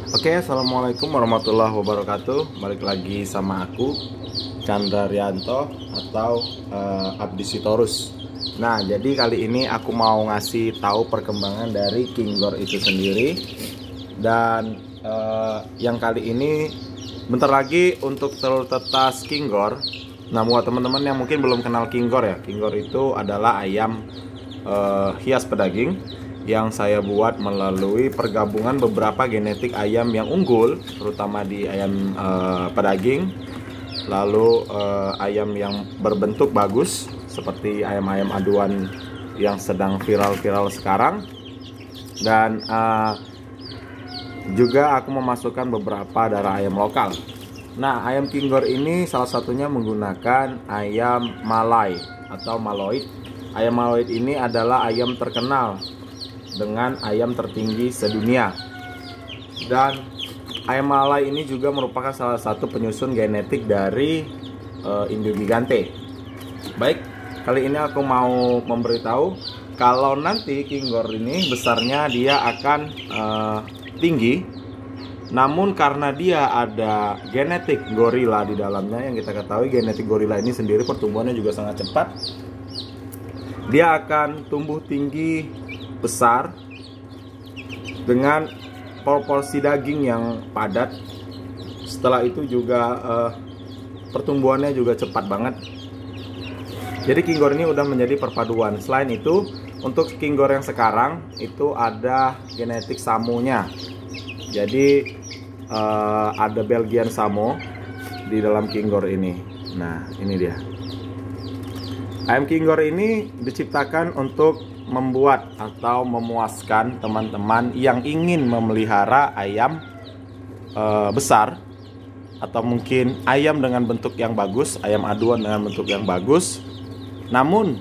Oke, okay, assalamualaikum warahmatullahi wabarakatuh. Balik lagi sama aku, Chandra Rianto atau uh, Abdi Sitorus. Nah, jadi kali ini aku mau ngasih tahu perkembangan dari Kinggor itu sendiri. Dan uh, yang kali ini, bentar lagi untuk telur tetas Kinggor. Nah, buat teman-teman yang mungkin belum kenal Kinggor ya, Kinggor itu adalah ayam uh, hias pedaging yang saya buat melalui pergabungan beberapa genetik ayam yang unggul, terutama di ayam uh, pedaging, lalu uh, ayam yang berbentuk bagus seperti ayam-ayam aduan yang sedang viral-viral sekarang, dan uh, juga aku memasukkan beberapa darah ayam lokal. Nah, ayam kinggor ini salah satunya menggunakan ayam malai atau maloid. Ayam maloid ini adalah ayam terkenal dengan ayam tertinggi sedunia. Dan ayam malai ini juga merupakan salah satu penyusun genetik dari uh, eh, Indogigante. Baik, kali ini aku mau memberitahu kalau nanti King kinggor ini besarnya dia akan uh, tinggi namun karena dia ada genetik gorila di dalamnya yang kita ketahui genetik gorila ini sendiri pertumbuhannya juga sangat cepat dia akan tumbuh tinggi besar dengan proporsi daging yang padat. Setelah itu juga uh, pertumbuhannya juga cepat banget. Jadi king gore ini udah menjadi perpaduan. Selain itu, untuk king gore yang sekarang itu ada genetik samonya. Jadi uh, ada Belgian samo di dalam king gore ini. Nah, ini dia. Ayam king gore ini diciptakan untuk membuat atau memuaskan teman-teman yang ingin memelihara ayam e, besar atau mungkin ayam dengan bentuk yang bagus, ayam aduan dengan bentuk yang bagus. Namun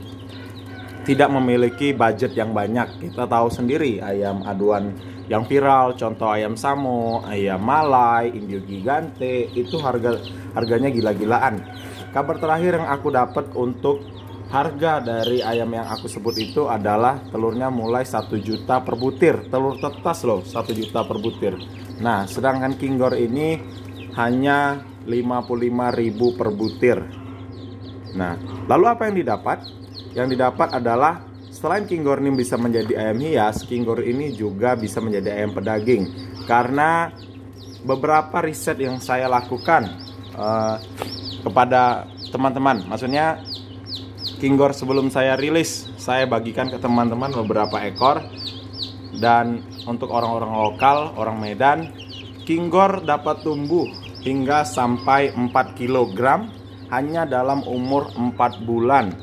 tidak memiliki budget yang banyak. Kita tahu sendiri ayam aduan yang viral contoh ayam samo, ayam malai, indio gigante itu harga harganya gila-gilaan. Kabar terakhir yang aku dapat untuk Harga dari ayam yang aku sebut itu adalah telurnya mulai 1 juta per butir. Telur tetas loh, 1 juta per butir. Nah, sedangkan Kinggor ini hanya ribu per butir. Nah, lalu apa yang didapat? Yang didapat adalah selain Kinggor ini bisa menjadi ayam hias, Kinggor ini juga bisa menjadi ayam pedaging. Karena beberapa riset yang saya lakukan uh, kepada teman-teman, maksudnya Kinggor sebelum saya rilis, saya bagikan ke teman-teman beberapa ekor. Dan untuk orang-orang lokal, orang Medan, Kinggor dapat tumbuh hingga sampai 4 kg hanya dalam umur 4 bulan.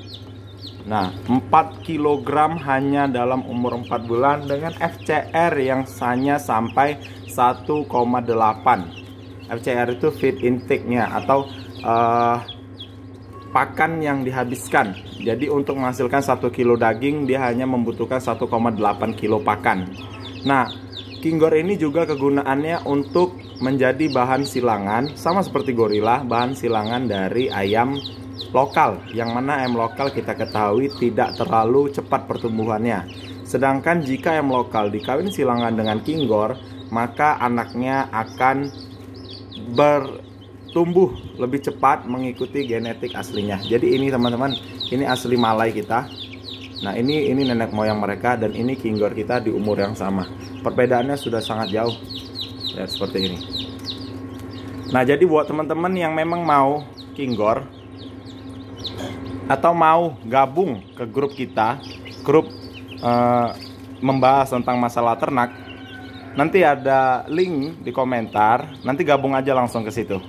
Nah, 4 kg hanya dalam umur 4 bulan dengan FCR yang hanya sampai 1,8. FCR itu feed intake-nya atau uh, pakan yang dihabiskan. Jadi untuk menghasilkan 1 kilo daging dia hanya membutuhkan 1,8 kilo pakan. Nah, kinggor ini juga kegunaannya untuk menjadi bahan silangan sama seperti gorila, bahan silangan dari ayam lokal yang mana ayam lokal kita ketahui tidak terlalu cepat pertumbuhannya. Sedangkan jika ayam lokal dikawin silangan dengan kinggor maka anaknya akan ber tumbuh lebih cepat mengikuti genetik aslinya. Jadi ini teman-teman, ini asli Malai kita. Nah, ini ini nenek moyang mereka dan ini Kinggor kita di umur yang sama. Perbedaannya sudah sangat jauh. Ya, seperti ini. Nah, jadi buat teman-teman yang memang mau Kinggor atau mau gabung ke grup kita, grup eh, membahas tentang masalah ternak, nanti ada link di komentar, nanti gabung aja langsung ke situ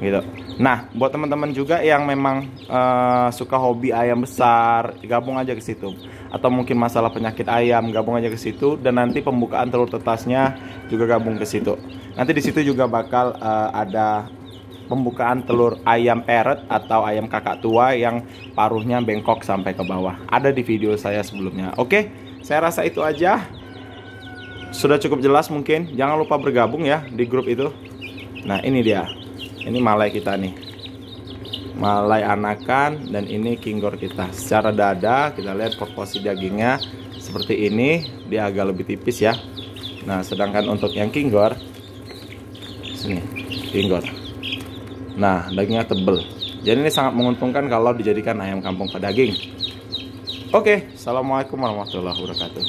gitu. Nah, buat teman-teman juga yang memang uh, suka hobi ayam besar, gabung aja ke situ. Atau mungkin masalah penyakit ayam, gabung aja ke situ dan nanti pembukaan telur tetasnya juga gabung ke situ. Nanti di situ juga bakal uh, ada pembukaan telur ayam peret atau ayam kakak tua yang paruhnya bengkok sampai ke bawah. Ada di video saya sebelumnya. Oke, saya rasa itu aja. Sudah cukup jelas mungkin. Jangan lupa bergabung ya di grup itu. Nah, ini dia ini malai kita nih malai anakan dan ini kinggor kita secara dada kita lihat proporsi dagingnya seperti ini dia agak lebih tipis ya nah sedangkan untuk yang kinggor sini kinggor nah dagingnya tebel jadi ini sangat menguntungkan kalau dijadikan ayam kampung pedaging oke assalamualaikum warahmatullahi wabarakatuh